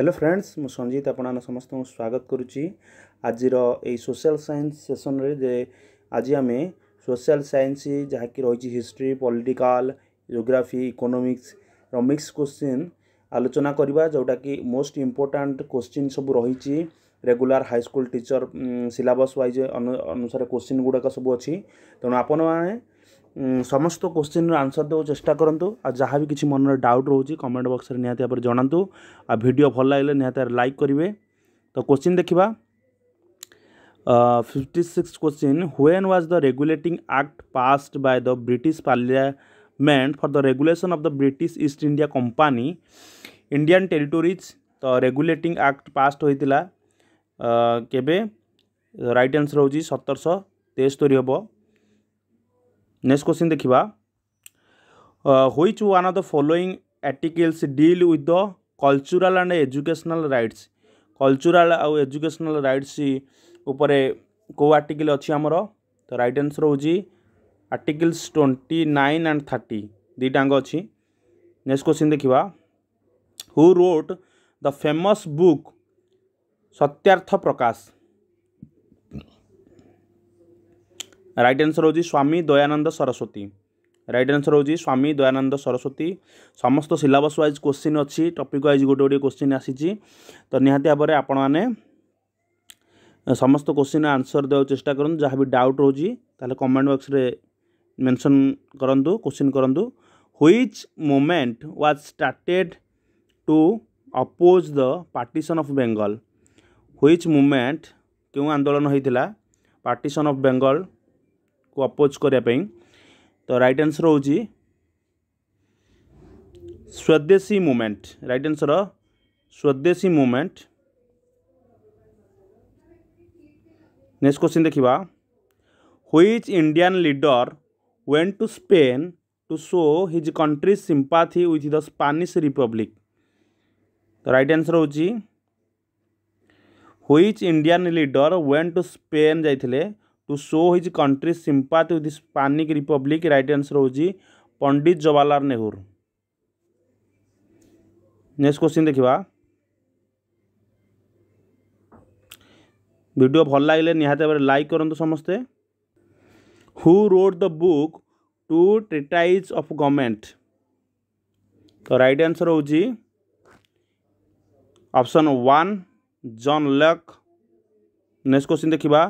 Hello friends ମୁଁ ସଞ୍ଜିତ ଆପଣ ସମସ୍ତଙ୍କୁ ସ୍ୱାଗତ କରୁଛି ଆଜିର ଏଇ ସୋସିଆଲ ସାଇନ୍ସ ସେସନ୍ରେ ଯେ ଆଜି ଆମେ ସୋସିଆଲ ସାଇନ୍ସ ଯାହାକି ରହିଛି ହିଷ୍ଟ୍ରି ପଲିଟିକାଲ୍ ଜିଓଗ୍ରାଫି ଇକୋନୋମିକ୍ସର ମିକ୍ସ କୋଶ୍ଚିନ୍ ଆଲୋଚନା କରିବା ଯେଉଁଟାକି ମୋଷ୍ଟ ଇମ୍ପୋର୍ଟାଣ୍ଟ କୋଶ୍ଚିନ୍ ସବୁ ରହିଛି regular high school teacher syllabus wise ଅନୁସାରେ କୋଶ୍ଚିନ୍ ଗୁଡ଼ାକ ସବୁ ଅଛି ତେଣୁ ଆପଣମାନେ ସମସ୍ତ କୋଶ୍ଚିନ୍ର ଆନ୍ସର୍ ଦେବାକୁ ଚେଷ୍ଟା କରନ୍ତୁ ଆଉ ଯାହା ବି କିଛି ମନରେ ଡାଉଟ୍ ରହୁଛି କମେଣ୍ଟ ବକ୍ସରେ ନିହାତି ଭାବରେ ଜଣାନ୍ତୁ ଆଉ ଭିଡ଼ିଓ ଭଲ ଲାଗିଲେ ନିହାତି ଭାବରେ ଲାଇକ୍ କରିବେ ତ କୋଶ୍ଚିନ୍ ଦେଖିବା fifty six question when was the regulating act passed by the British parliament for the regulation of the British East India company Indian territories ତ ରେଗୁଲେଟିଂ ଆକ୍ଟ ପାସ୍ଡ ହୋଇଥିଲା କେବେ ରାଇଟ୍ ଆନ୍ସର୍ ହେଉଛି ସତରଶହ ତେସ୍ତୋରି ହେବ नेक्स्ट क्वेश्चन देखा which one of the following articles deal with the cultural and educational rights cultural आउ educational rights उपर कौ आर्टिकल अच्छी आमर तो रईट आन्सर हो articles twenty nine and thirty दुटांग अच्छी नेक्स्ट क्वेश्चन देखा who wrote the famous book Satyarth Prakash right answer हो स्वामी दयानंद सरस्वती রাইট আনসর হচ্ছে স্বামী দয়ানন্দ সরস্বতী সমস্ত সিলাবস ওয়াইজ কোশ্চিন অছি টপিক ওয়াইজ গোটে গোটে কোশ্চিন আসিছি তো নিহতি ভাবে আপন মানে সমস্ত কোশ্চিন আনসর দেওয়ার চেষ্টা করুন যা বি ডাউট রয়েছে তাহলে কমেন্ট বক্সরে মেনশন করতু কোশ্চিন করতু which movement was started to oppose the partition of Bengal which movement কেউ আন্দোলন হয়েছিল পার্টিশন অফ বেঙ্গল को अपोज करने तो रईट आंसर हो Swadeshi movement right answer Swadeshi movement next question देखा which Indian leader went to Spain to show his country sympathy with the Spanish republic तो right answer हूँ which Indian leader went to Spain जाते to show his country sympathy with Hispanic republic right answer हूँ Pandit Jawaharlal Nehru next question देखा video ଭଲ ଲାଗିଲେ ନିହାତି ଭାବରେ like କରନ୍ତୁ ସମସ୍ତେ who wrote the book two treatise of government ତ ରାଇଟ୍ ଆନ୍ସର୍ ହେଉଛି option one John Locke next question ଦେଖିବା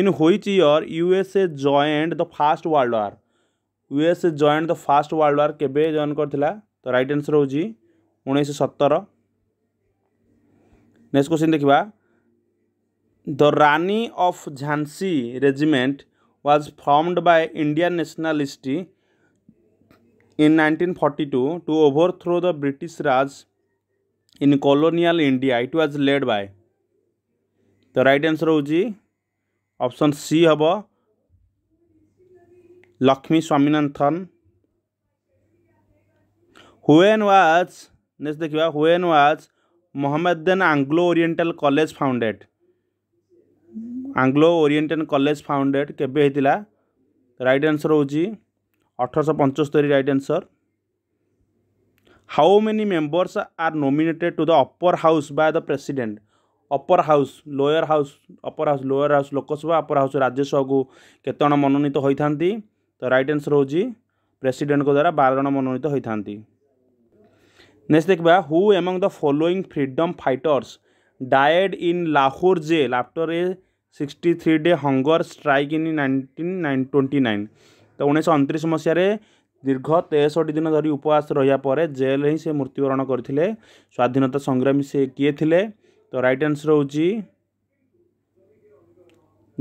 in which year USA joined the first world war USA joined the first world war के जयन कर तो right answer हो सतर next question देखा the Rani of Jhansi regiment was formed by India nationalist in nineteen forty two to throw the British Raj in colonial India it was led by the right answer हो option C ହେବ Lakshmi Swaminathan when was next ଦେଖିବା when was Mohammedan Anglo Oriental college founded Anglo Oriental college founded କେବେ ହେଇଥିଲା right answer ହେଉଛି ଅଠରଶହ ପଞ୍ଚସ୍ତରୀ right answer how many members are nominated to the upper house by the president upper house lower house upper house lower house Lok Sabha upper house ରାଜ୍ୟସଭାକୁ କେତେ ଜଣ ମନୋନୀତ ହୋଇଥାନ୍ତି ତ ରାଇଟ୍ ଆନ୍ସର୍ ହେଉଛି ପ୍ରେସିଡେଣ୍ଟଙ୍କ ଦ୍ୱାରା ବାର ଜଣ ମନୋନୀତ ହୋଇଥାନ୍ତି ନେକ୍ସଟ ଦେଖିବା who among the following freedom fighters died in Lahore jail after a sixty three day hunger strike in nineteen nine twenty nine ତ ଉଣେଇଶହ ଅଣତିରିଶ ମସିହାରେ ଦୀର୍ଘ ତେଷଠି ଦିନ ଧରି ଉପବାସ ରହିବା ପରେ ଜେଲ୍ରେ ହିଁ ସେ ମୃତ୍ୟୁବରଣ କରିଥିଲେ ସ୍ୱାଧୀନତା ସଂଗ୍ରାମୀ ସେ କିଏ ଥିଲେ तो रईट आन्सर हूँ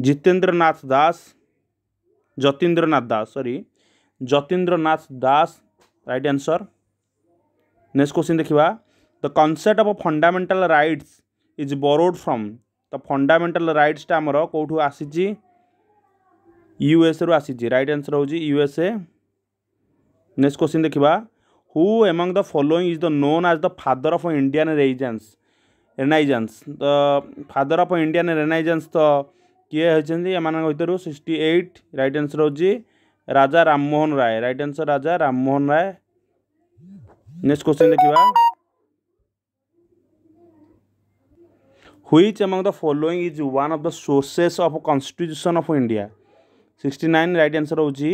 जितेन्द्रनाथ दास जतीन्द्रनाथ दास सरी Jatindranath Das right answer next question देखा the concept of fundamental rights is borrowed from ତ ଫଣ୍ଡାମେଣ୍ଟାଲ ରାଇଟ୍ସଟା ଆମର କେଉଁଠୁ ଆସିଛି ୟୁଏସ୍ଏରୁ ଆସିଛି ରାଇଟ୍ ଆନ୍ସର୍ ହେଉଛି ୟୁଏସ୍ଏ ନେକ୍ସଟ କ୍ୱେଶ୍ଚିନ୍ ଦେଖିବା who among the following is the known as the father of Indian ରେଜିଜେନ୍ସ ରେନାଇଜନ୍ସ ତ ଫାଦର ଅଫ୍ ଇଣ୍ଡିଆନ୍ ରେନାଇଜନ୍ସ ତ କିଏ ହେଉଛନ୍ତି ଏମାନଙ୍କ ଭିତରୁ ସିକ୍ସଟି ଏଇଟ୍ ରାଇଟ୍ ଆନ୍ସର୍ ହେଉଛି Raja Rammohan Roy right answer Raja Rammohan Roy next question ଦେଖିବା which among the following is one of the sources of constitution of India sixty nine right answer ହେଉଛି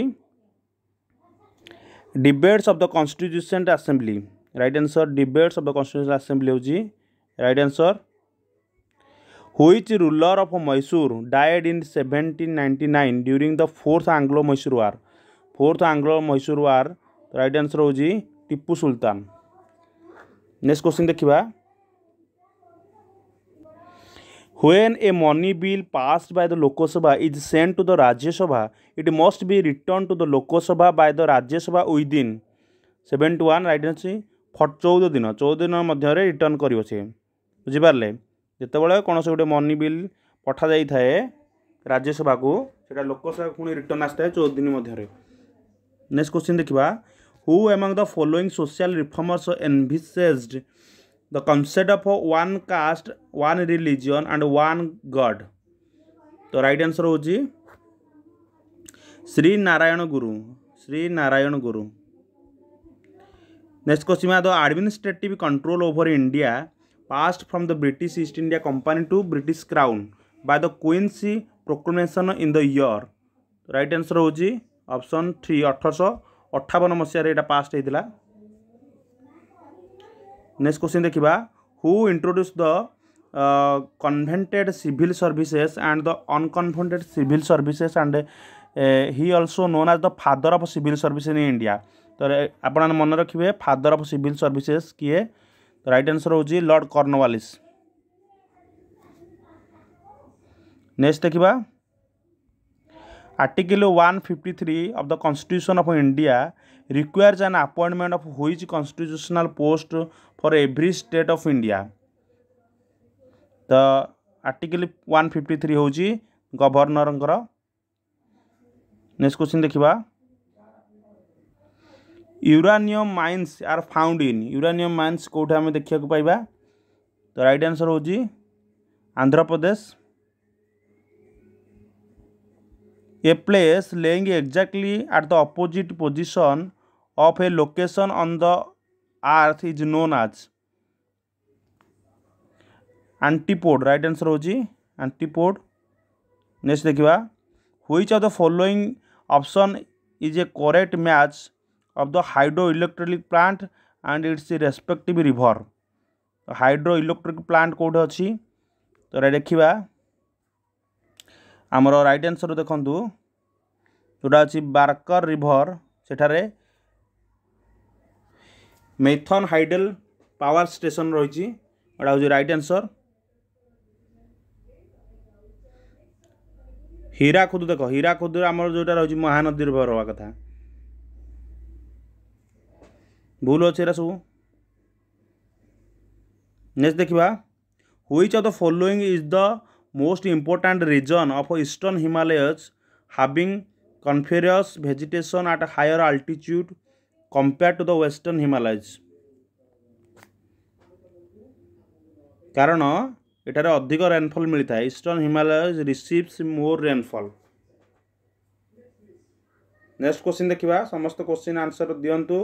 debates of the constituent assembly right answer debates of the constitution assembly ହେଉଛି right answer which ruler of Mysore died in seventeen ninety nine during the fourth Anglo Mysore war fourth Anglo Mysore war right answer হচ্ছে Tipu Sultan next question দেখা When a money bill passed by the Lok Sabha is sent to the Rajya Sabha, it must be returned to the Lok Sabha by the Rajya Sabha within 71 right answer 14 দিন 14 দিন মধ্যে return করিব সে ବୁଝିପାରିଲେ ଯେତେବେଳେ କୌଣସି ଗୋଟେ money bill ପଠାଯାଇଥାଏ ରାଜ୍ୟସଭାକୁ ସେଇଟା ଲୋକସଭା ପୁଣି ରିଟର୍ଣ୍ଣ ଆସିଥାଏ ଚଉଦ ଦିନ ମଧ୍ୟରେ ନେକ୍ସଟ କ୍ୱେଶ୍ଚିନ୍ ଦେଖିବା who among the following social reformers envisaged the concept of one caste one religion and one god ତ ରାଇଟ୍ ଆନ୍ସର ହେଉଛି श्री नारायण गुरु श्री नारायण गुरु नेक्स्ट क्वेश्चन में the administrative control over India passed from the British East India Company to British Crown by the Queen's in in the year. Right answer होची option 3 1858 मसीह pass होता passed next question देखा who introduced the covenanted civil services and the uncovenanted civil services and he also known as the father of civil services in India तो आप मन रखिए father of civil services किए तो right answer ହେଉଛି Lord Cornwallis next ଦେଖିବା article one fifty three of the constitution of India requires an appointment of which constitutional post for every state of India ତ article one fifty three ହେଉଛି ଗଭର୍ଣ୍ଣରଙ୍କର next question ଦେଖିବା uranium mines are found in uranium mines କେଉଁଠି ଆମେ ଦେଖିବାକୁ ପାଇବା ତ right answer ହେଉଛି Andhra Pradesh a place lying exactly at the opposite position of a location on the earth is known as antipode right answer ହେଉଛି antipode next ଦେଖିବା which of the following option is a correct match of the hydroelectric plant and its respective river hydroelectric plant কোডে ଅଛି তো এটা ଦେଖିବା ଆମର right answer ଦେଖନ୍ତୁ ଯେଉଁଟା ଅଛି ବାର୍କର ରିଭର ସେଠାରେ ମେଥନ୍ ହାଇଡେଲ ପାୱାର ଷ୍ଟେସନ୍ ରହିଛି ଏଇଟା ହେଉଛି ରାଇଟ୍ ଆନ୍ସର୍ ହୀରାକୁଦ ଦେଖ ହୀରାକୁଦରେ ଆମର ଯେଉଁଟା ରହିଛି ମହାନଦୀ ରହିବା କଥା ভুল ଅଛି ଏରା ସବୁ ନେକ୍ସଟ ଦେଖିବା which of the following is the most important reason of eastern Himalayas having coniferous vegetation at higher altitude compare to the western Himalayas କାରଣ ଏଠାରେ ଅଧିକ ରେନ୍ଫଲ୍ ମିଳିଥାଏ eastern Himalayas receives more rainfall next question ଦେଖିବା ସମସ୍ତ କୋଶ୍ଚିନ୍ ଆନ୍ସର ଦିଅନ୍ତୁ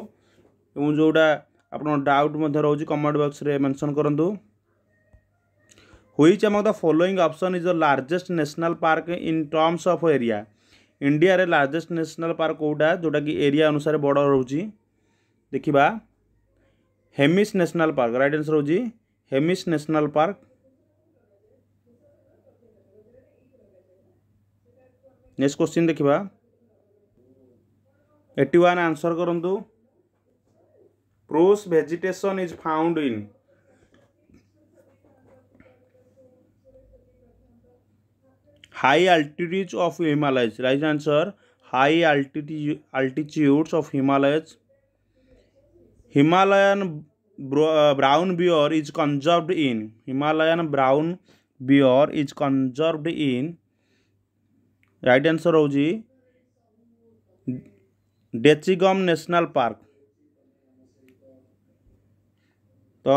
एवं जोटा आप डाउट रोज कमेंट बक्स में मेनसन करूँ which among the following option is the largest national park in terms of area India रे लार्जेस्ट नेशनल पार्क कौटा जोटा कि एरिया अनुसार बड़ रोज देखा Hemis national park right answer रोज Hemis national park next question देखा एट्टी वन आंसर करूँ Prose vegetation is found in high altitudes of Himalayas. Right answer high altitude altitudes of Himalayas. Himalayan brown bear is conserved in Himalayan brown bear is conserved in right answer होजी Dachigam national park ତ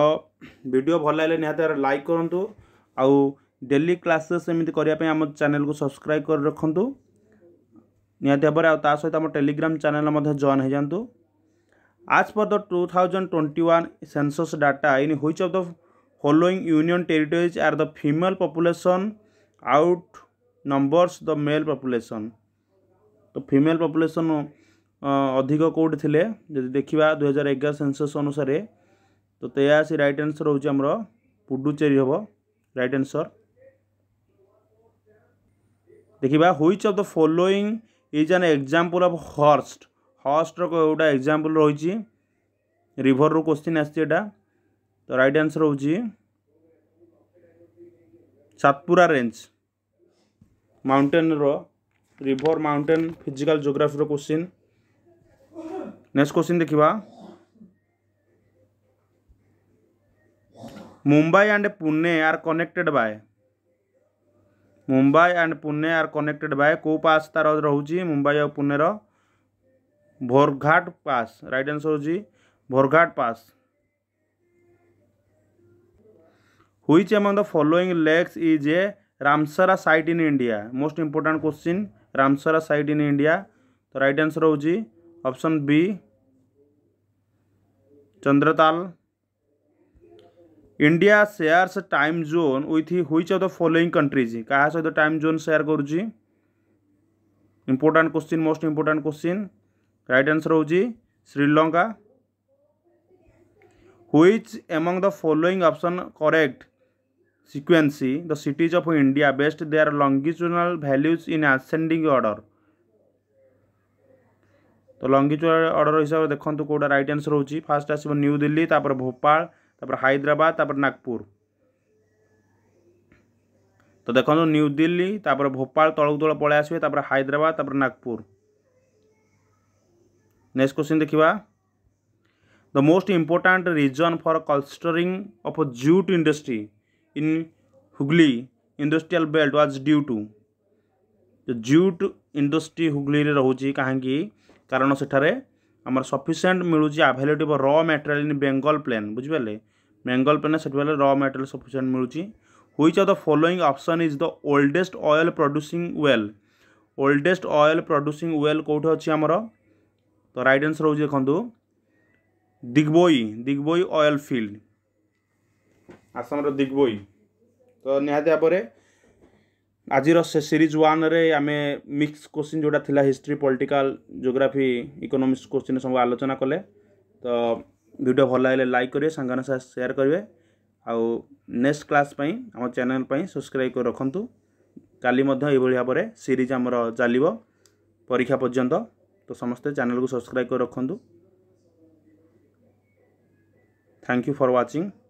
video ଭଲ ଲାଗିଲେ ନିହାତି ଭାବରେ like କରନ୍ତୁ ଆଉ daily classes ଏମିତି କରିବା ପାଇଁ ଆମ ଚ୍ୟାନେଲ୍କୁ ସବସ୍କ୍ରାଇବ୍ କରି ରଖନ୍ତୁ ନିହାତି ଭାବରେ ଆଉ ତା ସହିତ ଆମ ଟେଲିଗ୍ରାମ୍ ଚ୍ୟାନେଲ୍ ମଧ୍ୟ ଜଏନ୍ ହୋଇଯାଆନ୍ତୁ as per the two thousand twenty one census data in which of the following union territories are the female population outnumbers the male population ତ ଫିମେଲ୍ ପପୁଲେସନ୍ ଅଧିକ କେଉଁଠି ଥିଲେ ଯଦି ଦେଖିବା ଦୁଇହଜାର ଏଗାର ସେନ୍ସସ୍ ଅନୁସାରେ তো ଏହା ଆସି ରାଇଟ୍ ଆନ୍ସର୍ ହେଉଛି ଆମର ପୁଡୁଚେରୀ ହେବ ରାଇଟ୍ ଆନ୍ସର୍ ଦେଖିବା which of the following is an example of horst ହର୍ଷ୍ଟର ଗୋଟେ ଏକ୍ଜାମ୍ପଲ୍ ରହିଛି ରିଭର୍ରୁ କୋଶ୍ଚିନ୍ ଆସିଛି ଏଇଟା ତ ରାଇଟ୍ ଆନ୍ସର୍ ହେଉଛି ସାତପୁରା ରେଞ୍ଜ ମାଉଣ୍ଟେନ୍ର ରିଭର୍ ମାଉଣ୍ଟେନ୍ ଫିଜିକାଲ୍ ଜୋଗ୍ରାଫିର କୋଶ୍ଚିନ୍ ନେକ୍ସଟ କୋଶ୍ଚିନ୍ ଦେଖିବା Mumbai and Pune are connected by Mumbai एंड Pune are connected by को पास तार रोज मुंबई और Pune Bhorghat pass right answer हो Bhorghat pass which among the following lakes is a Ramsar site in India most important question Ramsar site in India तो right answer option B Chandratal India shares time zone with which of the following countries क्या सहित time zone share कर important question most important question right answer हो Sri Lanka which among the following option correct sequence the cities of india based their longitudinal values in ascending order तो लंगिचुआल order हिसाब से देखते कौटा right answer हो first आसो New Delhi तापर भोपाल তারপর হায়দ্রাবাদ তারপর নাগপুর তো দেখুন নিউ দিল্লি তারপরে ভোপাল তলক দল পড়ে আসবে তারপরে হায়দ্রাবাদ তারপরে নাগপুর নেক্সট কোশ্চিন দেখিবা the most important reason for clustering of jute industry in Hooghly industrial belt was due to jute industry Hooghly रोचे कहीं कारण से ଆମର ସଫିସିଏଣ୍ଟ ମିଳୁଛି ଆଭେଲେବୁଲ୍ ର ମ୍ୟାଟେରିଆଲ୍ ଇନ୍ ବେଙ୍ଗଲ ପ୍ଲେନ୍ ବୁଝିପାରିଲେ ବେଙ୍ଗଲ ପ୍ଲେନ୍ ସେଠି ବେଳେ ର ମ୍ୟାଟେରିଆଲ୍ ସଫିସିଏଣ୍ଟ ମିଳୁଛି which of the following option is the oldest oil producing well oldest oil producing well କେଉଁଠି ଅଛି ଆମର ତ ରାଇଟ୍ ଆନ୍ସର୍ ହେଉଛି ଦେଖନ୍ତୁ ଦିଗ୍ବୋଇ ଦିଗ୍ବୋଇ ଅଏଲ୍ ଫିଲ୍ଡ ଆସାମର ଦିଗ୍ବୋଇ ତ ନିହାତି ଭାବରେ ଆଜିର ସେ ସିରିଜ୍ ୱାନ୍ରେ ଆମେ ମିକ୍ସ କୋଶ୍ଚିନ୍ ଯେଉଁଟା ଥିଲା history political geography economics question ସବୁ ଆଲୋଚନା କଲେ ତ ଭିଡ଼ିଓ ଭଲ ଲାଗିଲେ ଲାଇକ୍ କରିବେ ସାଙ୍ଗମାନଙ୍କ ସାଙ୍ଗେ ସେୟାର କରିବେ ଆଉ ନେକ୍ସଟ କ୍ଲାସ୍ ପାଇଁ ଆମ ଚ୍ୟାନେଲ୍ ପାଇଁ ସବସ୍କ୍ରାଇବ୍ କରି ରଖନ୍ତୁ କାଲି ମଧ୍ୟ ଏଇଭଳି ଭାବରେ ସିରିଜ୍ ଆମର ଚାଲିବ ପରୀକ୍ଷା ପର୍ଯ୍ୟନ୍ତ ତ ସମସ୍ତେ ଚ୍ୟାନେଲ୍କୁ ସବସ୍କ୍ରାଇବ୍ କରି ରଖନ୍ତୁ ଥ୍ୟାଙ୍କ ୟୁ ଫର୍ ୱାଚିଙ୍ଗ